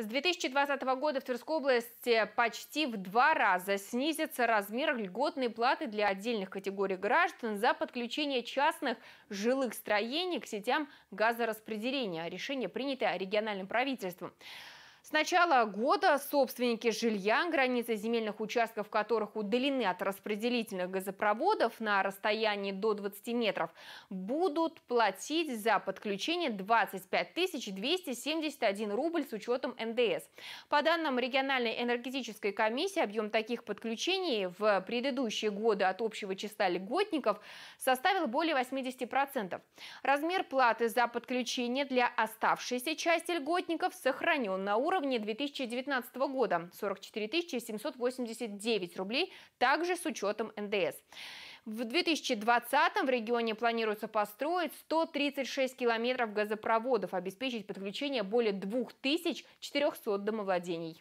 С 2020 года в Тверской области почти в два раза снизится размер льготной платы для отдельных категорий граждан за подключение частных жилых строений к сетям газораспределения. Решение принято региональным правительством. С начала года собственники жилья, границы земельных участков которых удалены от распределительных газопроводов на расстоянии до 20 метров, будут платить за подключение 25 271 рубль с учетом НДС. По данным региональной энергетической комиссии, объем таких подключений в предыдущие годы от общего числа льготников составил более 80%. Размер платы за подключение для оставшейся части льготников сохранен на уровне уровне 2019 года – 44 789 рублей, также с учетом НДС. В 2020 в регионе планируется построить 136 километров газопроводов, обеспечить подключение более 2400 домовладений.